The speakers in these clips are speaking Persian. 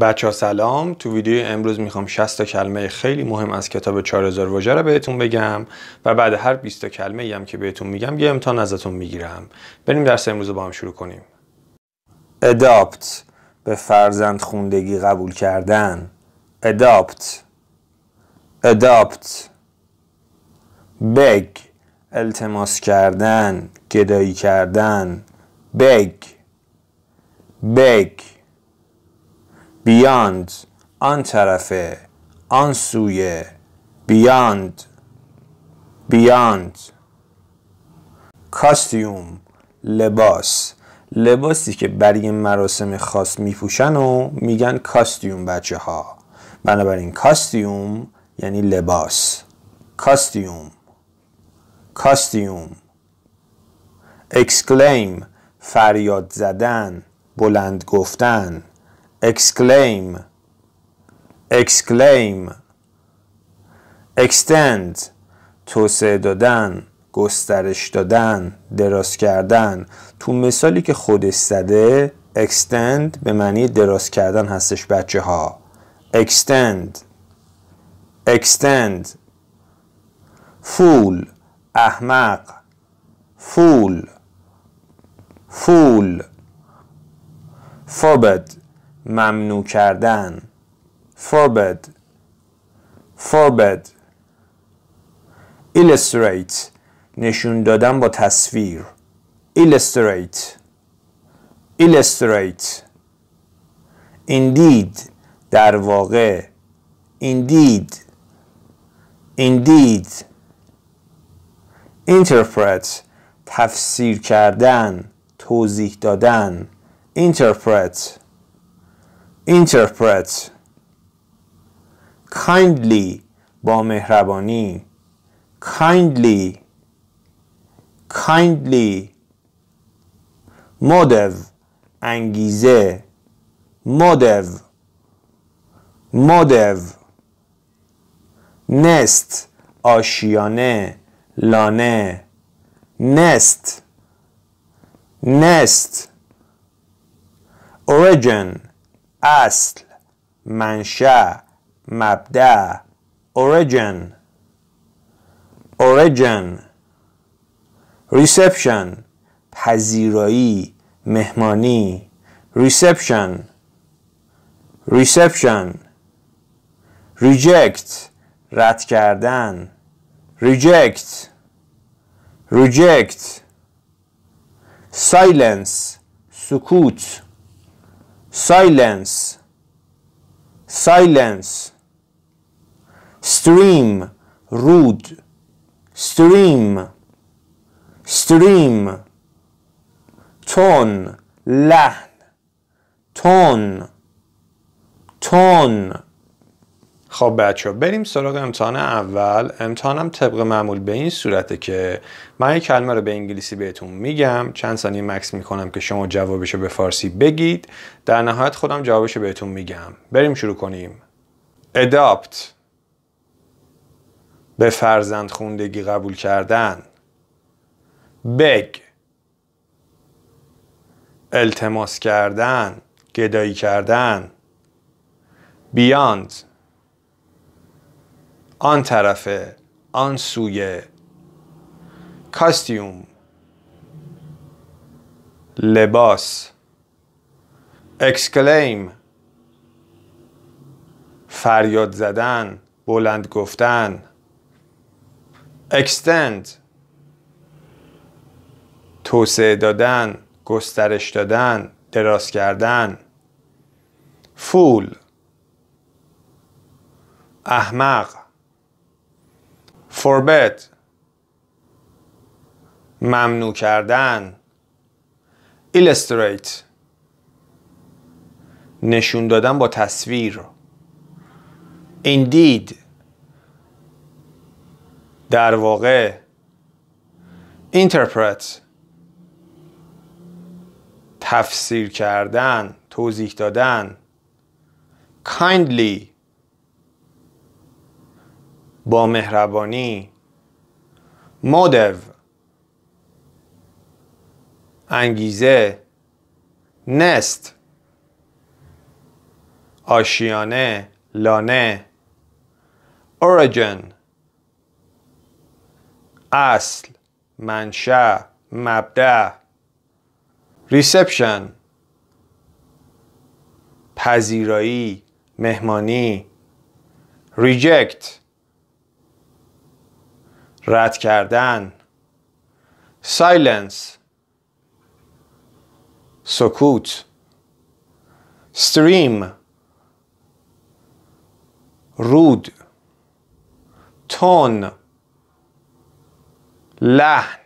بچه سلام تو ویدیو امروز میخوام 60 تا کلمه خیلی مهم از کتاب 4000 واژه رو بهتون بگم و بعد هر 20 تا کلمه ای هم که بهتون میگم یه امتحان ازتون میگیرم بریم درس امروز با هم شروع کنیم اداپت به فرزند خوندگی قبول کردن اداپت اداپت بگ التماس کردن گدایی کردن بگ بگ بیاند آن طرفه آن سوی، بیاند بیاند کاستیوم لباس لباسی که برای مراسم خاص میپوشن و میگن کاستیوم بچه ها بنابراین کاستیوم یعنی لباس کاستیوم کاستیوم اکسکلیم فریاد زدن بلند گفتن exclaim exclaim extend توسعه دادن گسترش دادن دراز کردن تو مثالی که خودش زده extend به معنی دراز کردن هستش بچه ها extend extend فول احمق فول فول فوبد ممنوع کردن forbid forbid illustrate نشون دادن با تصویر illustrate illustrate indeed در واقع indeed indeed interpret تفسیر کردن توضیح دادن interpret Interpret kindly با مهربانی kindly kindly motive انگیزه motive motive nest آشیانه لانه nest nest origin اصل منشه مبدع origin origin reception پذیرایی مهمانی reception reception reject رد کردن reject reject silence سکوت silence silence stream رود stream stream تون لحن تون تون خب بچه بریم سراغ امتحان اول امتحانم طبق معمول به این صورته که من یک کلمه رو به انگلیسی بهتون میگم چند ثانیه مکس میکنم که شما جوابش رو به فارسی بگید در نهایت خودم جوابش رو بهتون میگم بریم شروع کنیم اداپت به فرزند خوندگی قبول کردن بگ التماس کردن گدایی کردن بیاند آن طرفه آن سویه کاستیوم لباس اکسکلیم فریاد زدن بلند گفتن اکستند توسعه دادن گسترش دادن دراز کردن فول احمق فوربت ممنوع کردن illustrate نشون دادن با تصویر indeed در واقع interpret تفسیر کردن توضیح دادن kindly با مهربانی مودو انگیزه نست آشیانه لانه اوریجن اصل منشأ مبدع ریسپشن پذیرایی مهمانی ریجکت رد کردن سایلنس Sokut, stream, Rude. Tone. لحن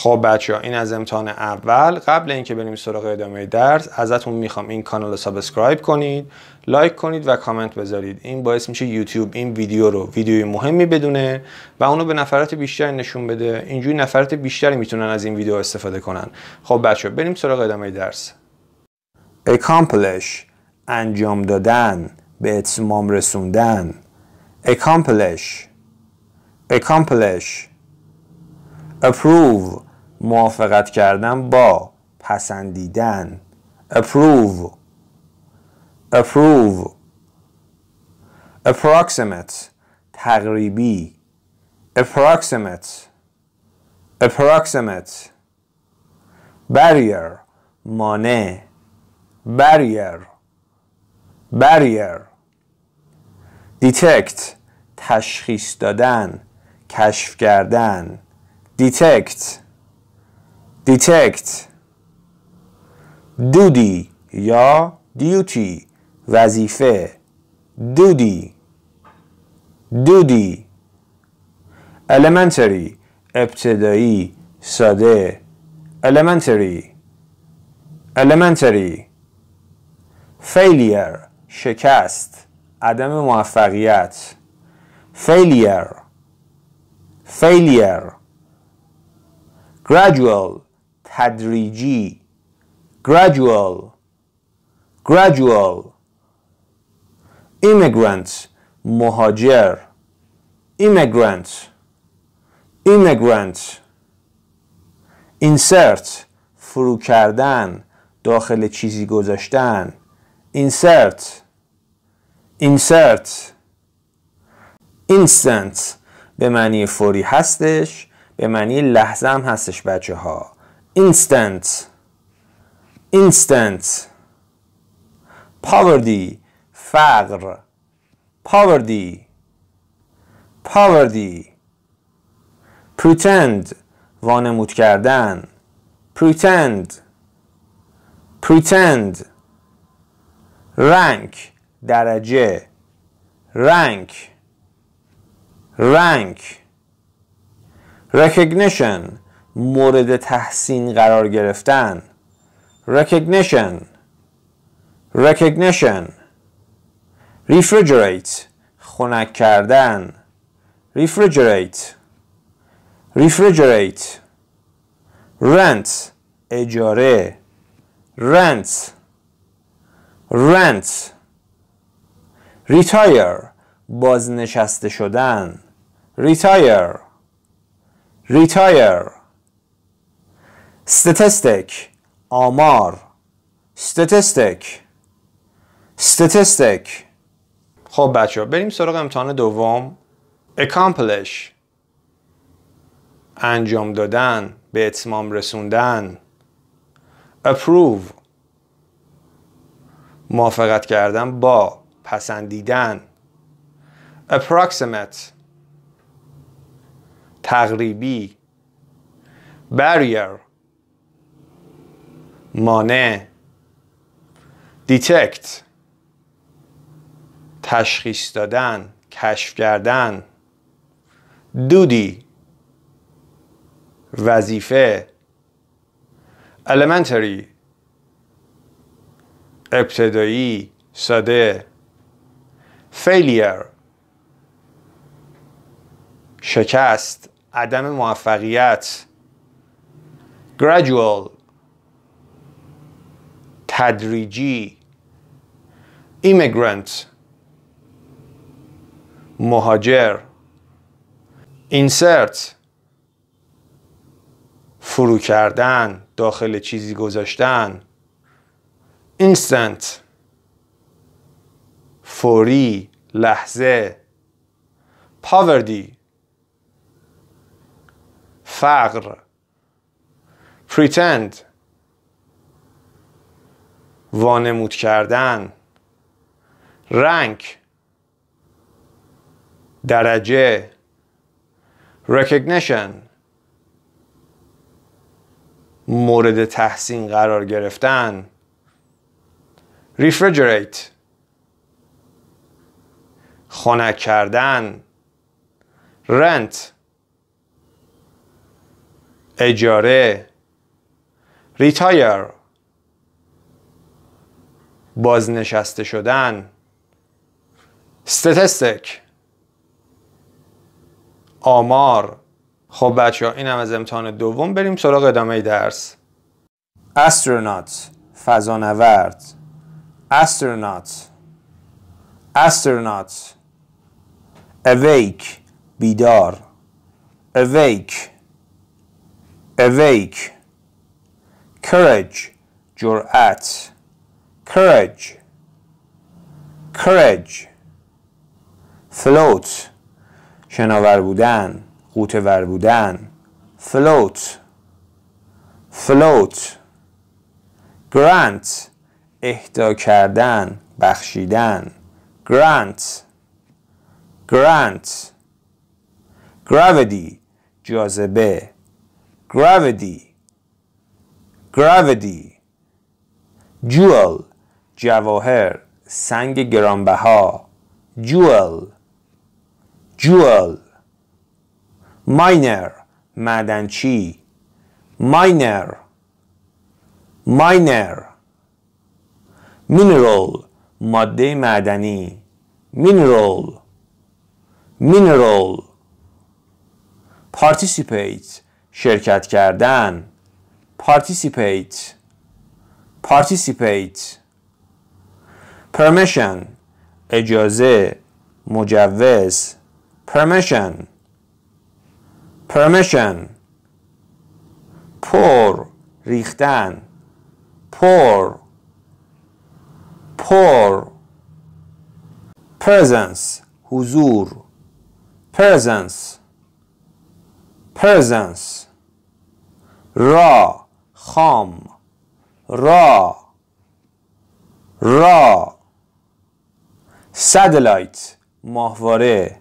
خب بچه ها این از امتحان اول قبل اینکه بریم سراغ ادامه درس ازتون میخوام این کانال رو سابسکرایب کنید لایک کنید و کامنت بذارید این باعث میشه یوتیوب این ویدیو رو ویدیوی مهمی بدونه و اونو به نفرات بیشتری نشون بده اینجوری نفرات بیشتری میتونن از این ویدیو استفاده کنن خب بچه ها بریم سراغ ادامه درس accomplish انجام دادن به اتمام رسوندن accomplish accomplish approve موافقت کردن با پسندیدن approve approve approximate تقریبی approximate approximate barrier مانع barrier barrier detect تشخیص دادن کشف کردن detect دیتکت دودی یا دیوتی وظیفه دودی دودی elementary ابتدایی ساده elementary elementary failure شکست عدم موفقیت failure failure gradual تدریجی gradual gradual immigrant مهاجر immigrant immigrant insert فرو کردن داخل چیزی گذاشتن insert insert instant به معنی فوری هستش به معنی لحظه هم هستش بچه ها instant, instant, poverty, فقر, poverty, poverty, pretend, وانمود کردن, pretend, pretend, rank, درجه, rank, rank, recognition, مورد تحسین قرار گرفتن recognition recognition refrigerate خنک کردن refrigerate refrigerate rent اجاره rent rent retire بازنشسته شدن retire retire statistic آمار statistic statistic خب بچه بریم سراغ امتحان دوم accomplish انجام دادن به اتمام رسوندن approve موافقت کردن با پسندیدن approximate تقریبی barrier مانع دیتکت تشخیص دادن کشف کردن دودی وظیفه الیمنتری ابتدایی ساده فیلیر شکست عدم موفقیت gradual تدریجی ایمیگرنت مهاجر اینسرت فرو کردن داخل چیزی گذاشتن اینستنت فوری لحظه پاوردی فقر پریتند وانمود کردن رنگ درجه recognition مورد تحسین قرار گرفتن ریفریجریت خانه کردن رنت اجاره ریتایر بازنشسته شدن ستستک آمار خب بچه ها این هم از امتحان دوم بریم سراغ ادامه درس استرونات فضانورد استرونات استرونات اویک بیدار اویک اویک کرج جرأت courage courage float شناور بودن قوته ور بودن float float grant اهدا کردن بخشیدن grant grant gravity جاذبه gravity gravity jewel جواهر سنگ گرانبها جول جول ماینر معدنچی ماینر ماینر مینرال ماده معدنی مینرال مینرال پارتیسیپیت شرکت کردن پارتیسیپیت پارتیسیپیت permission اجازه مجوز permission permission پر ریختن پر پر presence حضور presence presence را خام را را سدلایت ماهواره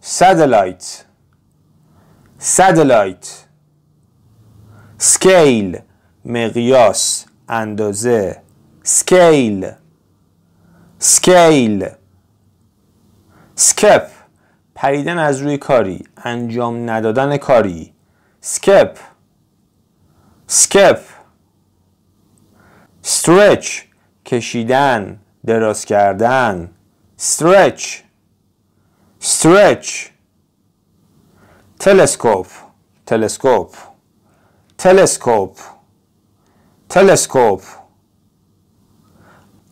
سدلایت سدلایت سکیل مقیاس اندازه سکیل سکیل سکپ پریدن از روی کاری انجام ندادن کاری سکپ سکپ سترچ کشیدن دراز کردن stretch stretch telescope telescope telescope telescope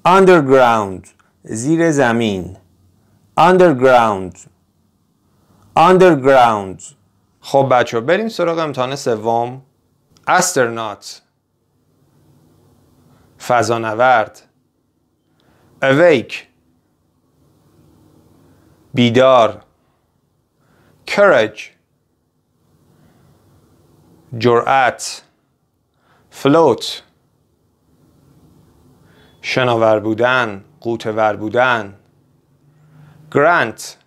underground زیر زمین underground underground خب بچه بریم سراغ امتحان سوم astronaut فضانورد awake بیدار courage جرأت فلوت شناور بودن قوتور بودن گرانت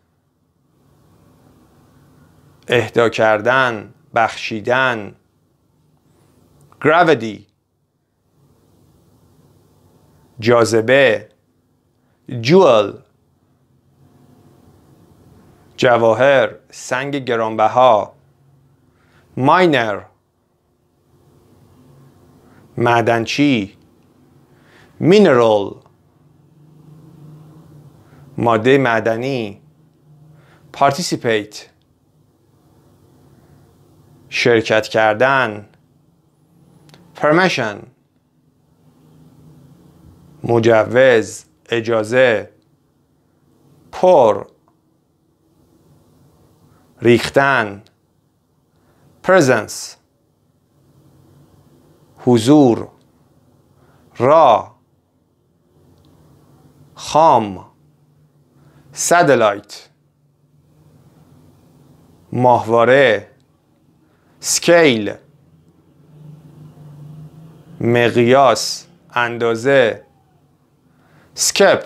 اهدا کردن بخشیدن gravity جاذبه جول جواهر سنگ گرانبها ماینر معدنچی مینرال ماده معدنی پارتیسیپیت شرکت کردن پرمیشن مجوز اجازه پر ریختن presence حضور را خام سدلایت ماهواره سکیل مقیاس اندازه سکپ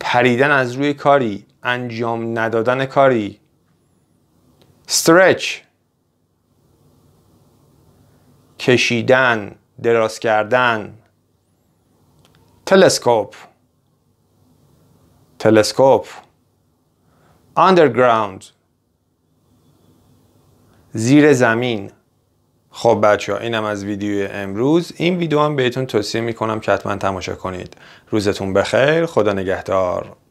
پریدن از روی کاری انجام ندادن کاری stretch کشیدن دراز کردن تلسکوپ تلسکوپ underground زیر زمین خب بچه ها اینم از ویدیو امروز این ویدیو هم بهتون توصیه میکنم که حتما تماشا کنید روزتون بخیر خدا نگهدار